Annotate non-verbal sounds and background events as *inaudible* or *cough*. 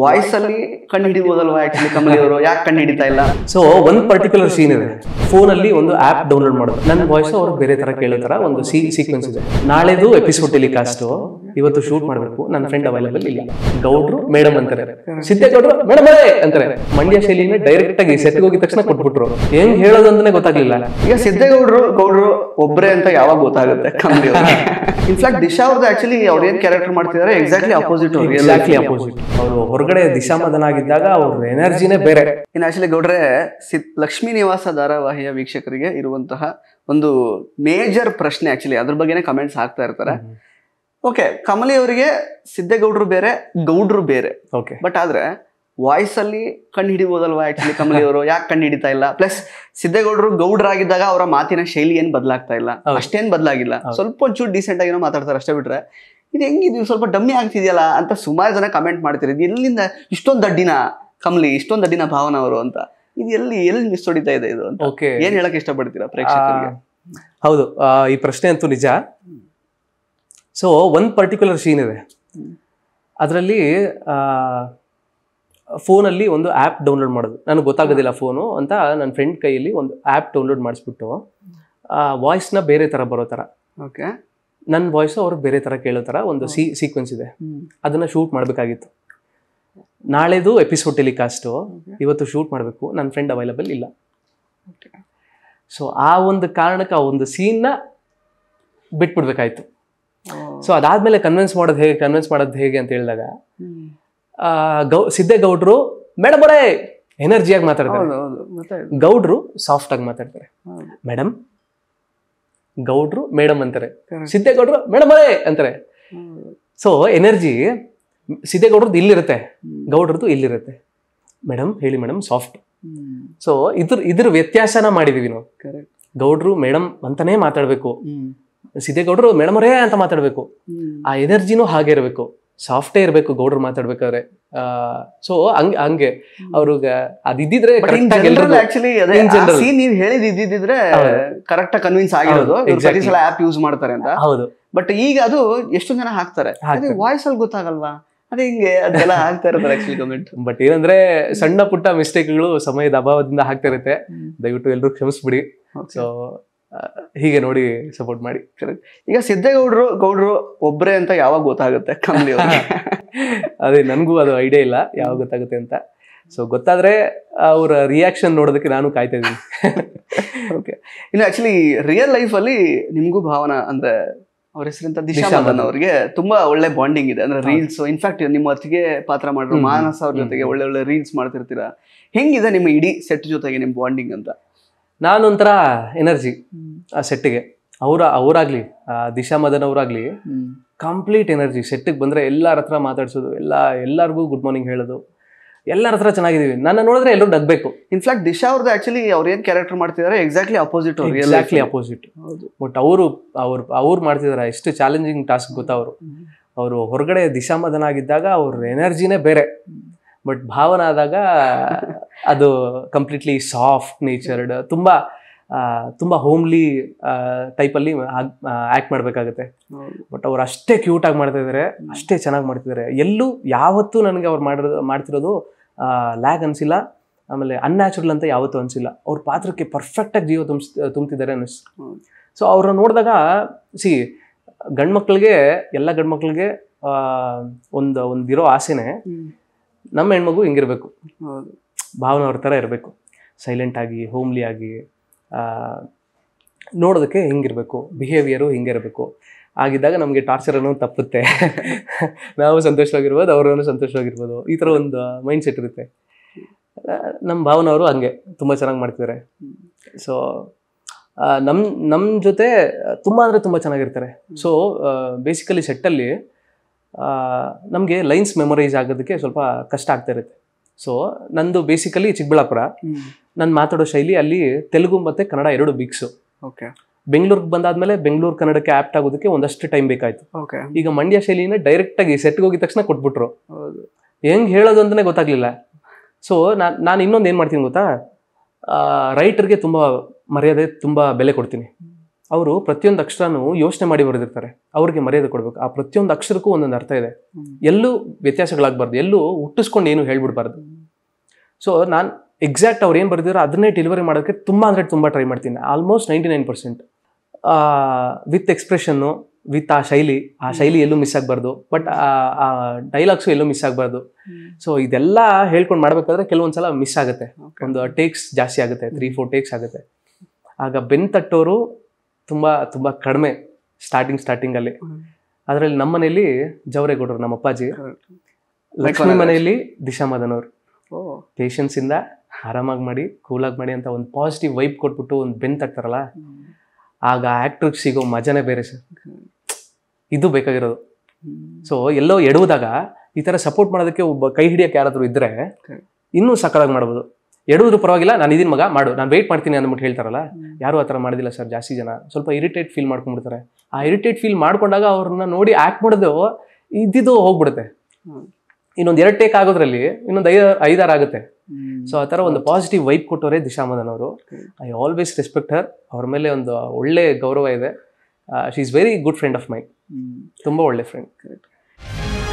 ವಾಯ್ಸಲ್ಲಿ ಕಣ್ಣು ಹಿಡಿಬೋದಲ್ವಾ ಆ್ಯಕ್ಚುಲಿ ಕಮಲಿ ಅವರು ಯಾಕೆ ಕಣ್ಣು ಹಿಡಿತಾ ಇಲ್ಲ ಸೊ ಒಂದು ಪರ್ಟಿಕ್ಯುಲರ್ ಸೀನ್ ಇದೆ ಫೋನಲ್ಲಿ ಒಂದು ಆಪ್ ಡೌನ್ಲೋಡ್ ಮಾಡೋದು ನನ್ನ ವಾಯ್ಸ್ ಅವ್ರು ಬೇರೆ ತರ ಕೇಳೋ ತರ ಒಂದು ಸೀ ಸೀಕ್ವೆನ್ಸ್ ಇದೆ ನಾಳೆದು ಎಪಿಸೋಡ್ ಟೆಲಿಕಾಸ್ಟು ಇವತ್ತು ಶೂಟ್ ಮಾಡಬೇಕು ನನ್ನ ಫ್ರೆಂಡ್ ಅವೈಲೇಬಲ್ ಇಲ್ಲ ಗೌಡ್ರು ಮೇಡಮ್ ಅಂತಾರೆ ಸಿದ್ದೇಗೌಡ್ರು ಮೇಡಮ್ ಅಂತಾರೆ ಮಂಡ್ಯ ಶೈಲಿನ ಡೈರೆಕ್ಟ್ ಆಗಿ ಸೆಟ್ಗೆ ಹೋಗಿದ ತಕ್ಷಣ ಕೊಟ್ಬಿಟ್ರು ಹೆಂಗ್ ಹೇಳೋದು ಅಂತಾನೆ ಗೊತ್ತಾಗ್ಲಿಲ್ಲ ಈಗ ಸಿದ್ದೇಗೌಡ್ರು ಗೌಡ್ರು ಒಬ್ಬರೇ ಅಂತ ಯಾವಾಗ ಗೊತ್ತಾಗುತ್ತೆ ಇನ್ಫ್ಯಾಕ್ಟ್ ದಿಶಾ ಅವ್ರದ್ದು ಆಕ್ಚುಲಿ ಅವ್ರು ಏನ್ ಕ್ಯಾರೆಕ್ಟರ್ ಮಾಡ್ತಿದ್ದಾರೆ ಎಕ್ಸಾಕ್ಟ್ಲಿ ಅಪೋಸಿಟ್ ಎಕ್ಸಾಕ್ಟ್ಲಿ ಅಪೋಸಿಟ್ ಅವರು ಹೊರಗಡೆ ಆಗಿದ್ದಾಗ ಅವ್ರ ಎನರ್ಜಿನೇ ಬೇರೆ ಇನ್ ಆಕ್ಚುಲಿ ಗೌಡ್ರೆ ಲಕ್ಷ್ಮೀ ನಿವಾಸ ಧಾರಾವಾಹಿ ವೀಕ್ಷಕರಿಗೆ ಇರುವಂತಹ ಒಂದು ಮೇಜರ್ ಪ್ರಶ್ನೆ ಆಕ್ಚುಲಿ ಅದ್ರ ಬಗ್ಗೆನೇ ಕಮೆಂಟ್ಸ್ ಹಾಕ್ತಾ ಇರ್ತಾರೆ ಓಕೆ ಕಮಲಿ ಅವರಿಗೆ ಸಿದ್ದೇಗೌಡರು ಬೇರೆ ಗೌಡ್ರು ಬೇರೆ ಓಕೆ ಬಟ್ ಆದ್ರೆ ವಾಯ್ಸ್ ಅಲ್ಲಿ ಕಣ್ಣು ಹಿಡಿಬೋದಲ್ವಾ ಆಕ್ಚುಲಿ ಕಮಲಿ *laughs* ಅವರು ಯಾಕೆ ಕಣ್ಣು ಹಿಡಿತಾ ಇಲ್ಲ ಪ್ಲಸ್ ಸಿದ್ದೇಗೌಡರು ಗೌಡ್ರಾಗಿದ್ದಾಗ ಅವರ ಮಾತಿನ ಶೈಲಿ ಏನ್ ಬದಲಾಗ್ತಾ ಇಲ್ಲ ಅಷ್ಟೇನ್ ಬದಲಾಗಿಲ್ಲ ಸ್ವಲ್ಪ ಒಂಚೂರು ಡೀಸೆಂಟ್ ಆಗಿರೋ ಮಾತಾಡ್ತಾರೆ ಅಷ್ಟೇ ಬಿಟ್ರೆ ಇದು ಹೆಂಗಿದ್ವಿ ಸ್ವಲ್ಪ ಡಮ್ಮಿ ಆಗ್ತಿದೆಯಲ್ಲ ಅಂತ ಸುಮಾರು ಜನ ಕಮೆಂಟ್ ಮಾಡ್ತಿರೋದು ಎಲ್ಲಿಂದ ಇಷ್ಟೊಂದು ದಡ್ಡಿನ ಕಮಲಿ ಇಷ್ಟೊಂದು ದಡ್ಡಿನ ಭಾವನ ಅವರು ಅಂತ ಇದು ಎಲ್ಲಿ ಎಲ್ಲಿ ಮಿಸ್ ಹೊಡಿತಾ ಇದೆ ಇದು ಏನ್ ಹೇಳಕ್ ಇಷ್ಟಪಡ್ತೀರಾ ಪ್ರೇಕ್ಷಕರಿಗೆ ಹೌದು ಈ ಪ್ರಶ್ನೆ ಅಂತೂ ನಿಜ ಸೊ ಒಂದ್ ಪರ್ಟಿಕ್ಯುಲರ್ ಸೀನ್ ಇದೆ ಅದರಲ್ಲಿ ಫೋನಲ್ಲಿ ಒಂದು ಆಪ್ ಡೌನ್ಲೋಡ್ ಮಾಡೋದು ನನಗೆ ಗೊತ್ತಾಗೋದಿಲ್ಲ ಫೋನು ಅಂತ ನನ್ನ ಫ್ರೆಂಡ್ ಕೈಯಲ್ಲಿ ಒಂದು ಆ್ಯಪ್ ಡೌನ್ಲೋಡ್ ಮಾಡಿಸ್ಬಿಟ್ಟು ವಾಯ್ಸ್ನ ಬೇರೆ ಥರ ಬರೋ ಥರ ಓಕೆ ನನ್ನ ವಾಯ್ಸು ಅವ್ರು ಬೇರೆ ಥರ ಕೇಳೋ ಥರ ಒಂದು ಸೀಕ್ವೆನ್ಸ್ ಇದೆ ಅದನ್ನು ಶೂಟ್ ಮಾಡಬೇಕಾಗಿತ್ತು ನಾಳೆದು ಎಪಿಸೋಡ್ ಟೆಲಿಕಾಸ್ಟು ಇವತ್ತು ಶೂಟ್ ಮಾಡಬೇಕು ನನ್ನ ಫ್ರೆಂಡ್ ಅವೈಲಬಲ್ ಇಲ್ಲ ಸೊ ಆ ಒಂದು ಕಾರಣಕ್ಕೆ ಆ ಒಂದು ಸೀನ್ನ ಬಿಟ್ಬಿಡ್ಬೇಕಾಯ್ತು ಸೊ ಅದಾದ್ಮೇಲೆ ಕನ್ವಿನ್ಸ್ ಮಾಡೋದು ಹೇಗೆ ಕನ್ವಿನ್ಸ್ ಮಾಡೋದು ಹೇಗೆ ಅಂತ ಹೇಳಿದಾಗ ಗೌ ಗೌಡ್ರು ಮೇಡಮ್ ಅವರೇ ಎನರ್ಜಿಯಾಗಿ ಮಾತಾಡ್ತಾರೆ ಗೌಡ್ರು ಸಾಫ್ಟ್ ಆಗಿ ಮಾತಾಡ್ತಾರೆ ಮೇಡಮ್ ಗೌಡ್ರು ಮೇಡಮ್ ಅಂತಾರೆ ಸಿದ್ದೇಗೌಡ್ರು ಮೇಡಮ್ ಅವರೇ ಅಂತಾರೆ ಸೊ ಎನರ್ಜಿ ಸಿದ್ದೇಗೌಡ್ರದ್ದು ಇಲ್ಲಿರುತ್ತೆ ಗೌಡ್ರದ್ದು ಇಲ್ಲಿರುತ್ತೆ ಮೇಡಮ್ ಹೇಳಿ ಮೇಡಮ್ ಸಾಫ್ಟ್ ಸೊ ಇದ್ರ ಇದ್ರ ವ್ಯತ್ಯಾಸನ ಮಾಡಿದೀವಿ ನಾವು ಗೌಡ್ರು ಮೇಡಮ್ ಅಂತಾನೆ ಮಾತಾಡಬೇಕು ಸಿದ್ದೇಗೌಡರು ಮೇಡಮ್ ಅವರೇ ಅಂತ ಮಾತಾಡ್ಬೇಕು ಆ ಎನರ್ಜಿನೂ ಹಾಗೆ ಇರಬೇಕು ಸಾಫ್ಟೇ ಇರಬೇಕು ಗೌಡ್ರು ಮಾತಾಡ್ಬೇಕಾದ್ರೆ ಸೊ ಹಂಗೆ ಹಂಗೆ ಅವ್ರಿಗೆ ಅದಿದ್ದಿದ್ರೆ ಆಕ್ಚುಲಿ ನೀವು ಹೇಳಿದ್ರೆ ಕರೆಕ್ಟ್ ಕನ್ವಿನ್ಸ್ ಆಗಿರೋದು ಸಲ ಆಪ್ ಯೂಸ್ ಮಾಡ್ತಾರೆ ಅಂತ ಹೌದು ಬಟ್ ಈಗ ಅದು ಎಷ್ಟು ಜನ ಹಾಕ್ತಾರೆ ವಾಯ್ಸ್ ಅಲ್ಲಿ ಗೊತ್ತಾಗಲ್ವಾ ಅದು ಹಿಂಗೆ ಅದೆಲ್ಲ ಆಗ್ತಾ ಇರುತ್ತೆ ಆಕ್ಚುಲಿ ಕಮೆಂಟ್ ಬಟ್ ಏನಂದ್ರೆ ಸಣ್ಣ ಪುಟ್ಟ ಮಿಸ್ಟೇಕ್ಗಳು ಸಮಯದ ಅಭಾವದಿಂದ ಆಗ್ತಾ ಇರುತ್ತೆ ದಯವಿಟ್ಟು ಎಲ್ಲರೂ ಕ್ಷಮಿಸ್ಬಿಡಿ ಸೊ ಹೀಗೆ ನೋಡಿ ಸಪೋರ್ಟ್ ಮಾಡಿ ಈಗ ಸಿದ್ದೇಗೌಡರು ಗೌಡರು ಒಬ್ಬರೇ ಅಂತ ಯಾವಾಗ ಗೊತ್ತಾಗುತ್ತೆ ಕಮ್ಮಿ *laughs* ಅದೇ ನನಗೂ ಅದು ಐಡಿಯಾ ಇಲ್ಲ ಯಾವಾಗ ಗೊತ್ತಾಗುತ್ತೆ ಅಂತ ಸೊ ಗೊತ್ತಾದ್ರೆ ಅವರ ರಿಯಾಕ್ಷನ್ ನೋಡೋದಕ್ಕೆ ನಾನು ಕಾಯ್ತಾ ಇದ್ದೀನಿ ಓಕೆ *laughs* ಇನ್ನು ಆಕ್ಚುಲಿ ರಿಯಲ್ ಲೈಫಲ್ಲಿ ನಿಮಗೂ ಭಾವನಾ ಅಂದರೆ ಅವ್ರ ಹೆಸರಿಂದ ದಿಶಾ ಅವ್ರಿಗೆ ತುಂಬಾ ಒಳ್ಳೆ ಬಾಂಡಿಂಗ್ ಇದೆ ಅಂದ್ರೆ ರೀಲ್ಸ್ ಇನ್ಫ್ಯಾಕ್ಟ್ ನಿಮ್ಮ ಅತ್ತಿಗೆ ಪಾತ್ರ ಮಾಡಿದ್ರು ಮಾನಸ ಅವ್ರ ಜೊತೆಗೆ ಒಳ್ಳೆ ಒಳ್ಳೆ ರೀಲ್ಸ್ ಮಾಡ್ತಿರ್ತೀರಾ ಹೆಂಗಿದೆ ನಿಮ್ಮ ಇಡೀ ಸೆಟ್ ಜೊತೆಗೆ ನಿಮ್ಮ ಬಾಂಡಿಂಗ್ ಅಂತ ನಾನೊಂಥರ ಎನರ್ಜಿ ಆ ಸೆಟ್ಗೆ ಅವರ ಅವರಾಗ್ಲಿ ದಿಶಾ ಮದನ್ ಅವರಾಗ್ಲಿ ಕಂಪ್ಲೀಟ್ ಎನರ್ಜಿ ಸೆಟ್ಟಿಗೆ ಬಂದ್ರೆ ಎಲ್ಲರ ಹತ್ರ ಮಾತಾಡ್ಸೋದು ಎಲ್ಲ ಎಲ್ಲರಿಗೂ ಗುಡ್ ಮಾರ್ನಿಂಗ್ ಹೇಳೋದು ಎಲ್ಲರ ಹತ್ರ ಚೆನ್ನಾಗಿದ್ದೀವಿ ನನ್ನ ನೋಡಿದ್ರೆ ಎಲ್ಲರೂ ನಗಬೇಕು ಇನ್ಫ್ಯಾಕ್ಟ್ ದಿಶಾ ಅವ್ರದ್ದು ಆ್ಯಕ್ಚುಲಿ ಅವ್ರು ಏನು ಕ್ಯಾರೆಕ್ಟರ್ ಮಾಡ್ತಿದಾರೆ ಎಕ್ಸಾಕ್ಟ್ಲಿ ಅಪೋಸಿಟ್ ಅವ್ರು ಎಕ್ಸಾಕ್ಟ್ಲಿ ಅಪೋಸಿಟ್ ಬಟ್ ಅವರು ಅವ್ರು ಅವ್ರು ಮಾಡ್ತಿದಾರೆ ಎಷ್ಟು ಚಾಲೆಂಜಿಂಗ್ ಟಾಸ್ಕ್ ಗೊತ್ತಾ ಅವರು ಅವರು ಹೊರಗಡೆ ದಿಶಾಮದನ ಆಗಿದ್ದಾಗ ಅವ್ರ ಎನರ್ಜಿನೇ ಬೇರೆ ಬಟ್ ಭಾವನ ಆದಾಗ ಅದು ಕಂಪ್ಲೀಟ್ಲಿ ಸಾಫ್ಟ್ ನೇಚರ್ಡ್ ತುಂಬ ತುಂಬ ಹೋಮ್ಲಿ ಟೈಪಲ್ಲಿ ಆ್ಯಕ್ಟ್ ಮಾಡಬೇಕಾಗುತ್ತೆ ಬಟ್ ಅವ್ರು ಅಷ್ಟೇ ಕ್ಯೂಟಾಗಿ ಮಾಡ್ತಿದ್ದಾರೆ ಅಷ್ಟೇ ಚೆನ್ನಾಗಿ ಮಾಡ್ತಿದ್ದಾರೆ ಎಲ್ಲೂ ಯಾವತ್ತೂ ನನಗೆ ಅವ್ರು ಮಾಡಿರೋದು ಮಾಡ್ತಿರೋದು ಲ್ಯಾಗ್ ಅನಿಸಿಲ್ಲ ಆಮೇಲೆ ಅನ್ಯಾಚುರಲ್ ಅಂತ ಯಾವತ್ತೂ ಅನಿಸಿಲ್ಲ ಅವ್ರ ಪಾತ್ರಕ್ಕೆ ಪರ್ಫೆಕ್ಟಾಗಿ ಜೀವ ತುಂಬಿಸ್ ತುಂಬ್ತಿದ್ದಾರೆ ಅನಿಸ್ ಸೊ ಅವ್ರನ್ನ ನೋಡಿದಾಗ ಸಿ ಗಂಡ್ಮಕ್ಳಿಗೆ ಎಲ್ಲ ಗಂಡ್ಮಕ್ಳಿಗೆ ಒಂದು ಒಂದಿರೋ ಆಸೆನೆ ನಮ್ಮ ಹೆಣ್ಮಗು ಹಿಂಗಿರಬೇಕು ಭಾವನ ಅವ್ರ ಥರ ಇರಬೇಕು ಸೈಲೆಂಟ್ ಆಗಿ ಹೋಮ್ಲಿ ಆಗಿ ನೋಡೋದಕ್ಕೆ ಹಿಂಗಿರಬೇಕು ಬಿಹೇವಿಯರು ಹಿಂಗಿರಬೇಕು ಆಗಿದ್ದಾಗ ನಮಗೆ ಟಾರ್ಚರ್ ಅನ್ನೋದು ತಪ್ಪುತ್ತೆ *laughs* ನಾವು ಸಂತೋಷವಾಗಿರ್ಬೋದು ಅವರೂ ಸಂತೋಷವಾಗಿರ್ಬೋದು ಈ ಥರ ಒಂದು ಮೈಂಡ್ ಸೆಟ್ ಇರುತ್ತೆ ನಮ್ಮ ಭಾವನವರು ಹಂಗೆ ತುಂಬ ಚೆನ್ನಾಗಿ ಮಾಡ್ತಿದ್ದಾರೆ ಸೊ ನಮ್ಮ ನಮ್ಮ ಜೊತೆ ತುಂಬ ಅಂದರೆ ತುಂಬ ಚೆನ್ನಾಗಿರ್ತಾರೆ ಸೊ ಬೇಸಿಕಲಿ ಸೆಟ್ಟಲ್ಲಿ ನಮಗೆ ಲೈನ್ಸ್ ಮೆಮೊರೈಸ್ ಆಗೋದಕ್ಕೆ ಸ್ವಲ್ಪ ಕಷ್ಟ ಆಗ್ತಾ ಇರುತ್ತೆ ಸೊ ನಂದು ಬೇಸಿಕಲಿ ಚಿಕ್ಕಬಳ್ಳಾಪುರ ನಾನು ಮಾತಾಡೋ ಶೈಲಿ ಅಲ್ಲಿ ತೆಲುಗು ಮತ್ತು ಕನ್ನಡ ಎರಡು ಮಿಕ್ಸು ಓಕೆ ಬೆಂಗಳೂರಿಗೆ ಬಂದಾದ್ಮೇಲೆ ಬೆಂಗಳೂರು ಕನ್ನಡಕ್ಕೆ ಆಪ್ಟ್ ಆಗೋದಕ್ಕೆ ಒಂದಷ್ಟು ಟೈಮ್ ಓಕೆ ಈಗ ಮಂಡ್ಯ ಶೈಲಿನ ಡೈರೆಕ್ಟಾಗಿ ಸೆಟ್ಗೆ ಹೋಗಿದ ತಕ್ಷಣ ಕೊಟ್ಬಿಟ್ರು ಹೆಂಗೆ ಹೇಳೋದು ಅಂತಲೇ ಗೊತ್ತಾಗಲಿಲ್ಲ ಸೊ ನಾನು ನಾನು ಇನ್ನೊಂದು ಏನು ಮಾಡ್ತೀನಿ ಗೊತ್ತಾ ರೈಟರ್ಗೆ ತುಂಬ ಮರ್ಯಾದೆ ತುಂಬ ಬೆಲೆ ಕೊಡ್ತೀನಿ ಅವರು ಪ್ರತಿಯೊಂದು ಅಕ್ಷರನೂ ಯೋಚನೆ ಮಾಡಿ ಬರೆದಿರ್ತಾರೆ ಅವ್ರಿಗೆ ಮರ್ಯಾದೆ ಕೊಡಬೇಕು ಆ ಪ್ರತಿಯೊಂದು ಅಕ್ಷರಕ್ಕೂ ಒಂದೊಂದು ಅರ್ಥ ಇದೆ ಎಲ್ಲೂ ವ್ಯತ್ಯಾಸಗಳಾಗಬಾರ್ದು ಎಲ್ಲೂ ಹುಟ್ಟಿಸ್ಕೊಂಡು ಏನು ಹೇಳ್ಬಿಡ್ಬಾರ್ದು ಸೊ ನಾನು ಎಕ್ಸಾಕ್ಟ್ ಅವ್ರು ಏನು ಬರ್ದಿರೋ ಅದನ್ನೇ ಡೆಲಿವರಿ ಮಾಡೋಕ್ಕೆ ತುಂಬ ಅಂದರೆ ತುಂಬ ಟ್ರೈ ಮಾಡ್ತೀನಿ almost ninety nine percent with ಎಕ್ಸ್ಪ್ರೆಷನ್ನು ವಿತ್ ಆ ಶೈಲಿ ಆ ಶೈಲಿ ಎಲ್ಲೂ ಮಿಸ್ ಆಗಬಾರ್ದು ಬಟ್ ಆ ಡೈಲಾಗ್ಸು ಎಲ್ಲೂ ಮಿಸ್ ಆಗಬಾರ್ದು ಸೊ ಇದೆಲ್ಲ ಹೇಳ್ಕೊಂಡು ಮಾಡಬೇಕಾದ್ರೆ ಸಲ ಮಿಸ್ ಆಗುತ್ತೆ ಒಂದು ಟೇಕ್ಸ್ ಜಾಸ್ತಿ ಆಗುತ್ತೆ ತ್ರೀ ಫೋರ್ ಟೇಕ್ಸ್ ಆಗುತ್ತೆ ಆಗ ಬೆನ್ ತಟ್ಟೋರು ತುಂಬ ತುಂಬ ಕಡಿಮೆ ಸ್ಟಾರ್ಟಿಂಗ್ ಸ್ಟಾರ್ಟಿಂಗಲ್ಲಿ ಅದರಲ್ಲಿ ನಮ್ಮ ಮನೆಯಲ್ಲಿ ಜವರೇಗೌಡರು ನಮ್ಮ ಅಪ್ಪಾಜಿ ಲಕ್ಷ್ಮಿ ಮನೆಯಲ್ಲಿ ದಿಶಾಮದನ್ ಅವರು ಪೇಷನ್ಸಿಂದ ಆರಾಮಾಗಿ ಮಾಡಿ ಕೂಲಾಗಿ ಮಾಡಿ ಅಂತ ಒಂದು ಪಾಸಿಟಿವ್ ವೈಬ್ ಕೊಟ್ಬಿಟ್ಟು ಒಂದು ಬೆನ್ ತಗ್ತಾರಲ್ಲ ಆಗ ಆ್ಯಕ್ಟ್ರಿಗೆ ಸಿಗೋ ಮಜಾನೇ ಬೇರೆ ಸರ್ ಇದು ಬೇಕಾಗಿರೋದು ಸೊ ಎಲ್ಲೋ ಎಡುವುದಾಗ ಈ ಥರ ಸಪೋರ್ಟ್ ಮಾಡೋದಕ್ಕೆ ಒಬ್ಬ ಕೈ ಹಿಡಿಯೋಕೆ ಯಾರಾದರೂ ಇದ್ದರೆ ಇನ್ನೂ ಸಕಾಲಾಗಿ ಮಾಡ್ಬೋದು ಎಡುವುದು ಪರವಾಗಿಲ್ಲ ನಾನು ಇದನ್ನ ಮಗ ಮಾಡು ನಾನು ವೆಯ್ಟ್ ಮಾಡ್ತೀನಿ ಅಂದ್ಬಿಟ್ಟು ಹೇಳ್ತಾರಲ್ಲ ಯಾರು ಆ ಥರ ಮಾಡಿದಿಲ್ಲ ಸರ್ ಜಾಸ್ತಿ ಜನ ಸ್ವಲ್ಪ ಇರಿಟೇಟ್ ಫೀಲ್ ಮಾಡ್ಕೊಂಡ್ಬಿಡ್ತಾರೆ ಆ ಇರಿಟೇಟ್ ಫೀಲ್ ಮಾಡ್ಕೊಂಡಾಗ ಅವ್ರನ್ನ ನೋಡಿ ಆ್ಯಕ್ಟ್ ಮಾಡಿದೆವು ಇದ್ದಿದ್ದು ಹೋಗ್ಬಿಡುತ್ತೆ ಇನ್ನೊಂದು ಎರಡು ಟೇಕ್ ಆಗೋದ್ರಲ್ಲಿ ಇನ್ನೊಂದು ಐದು ಐದಾರು ಆಗುತ್ತೆ ಸೊ ಆ ಥರ ಒಂದು ಪಾಸಿಟಿವ್ ವೈಬ್ ಕೊಟ್ಟವರೇ ದಿಶಾ ಮದನ್ ಅವರು ಐ ಆಲ್ವೇಸ್ ರೆಸ್ಪೆಕ್ಟ್ ಹರ್ ಅವ್ರ ಮೇಲೆ ಒಂದು ಒಳ್ಳೆ ಗೌರವ ಇದೆ she is very good friend of my ತುಂಬ ಒಳ್ಳೆ ಫ್ರೆಂಡ್ ಕರೆಕ್ಟ್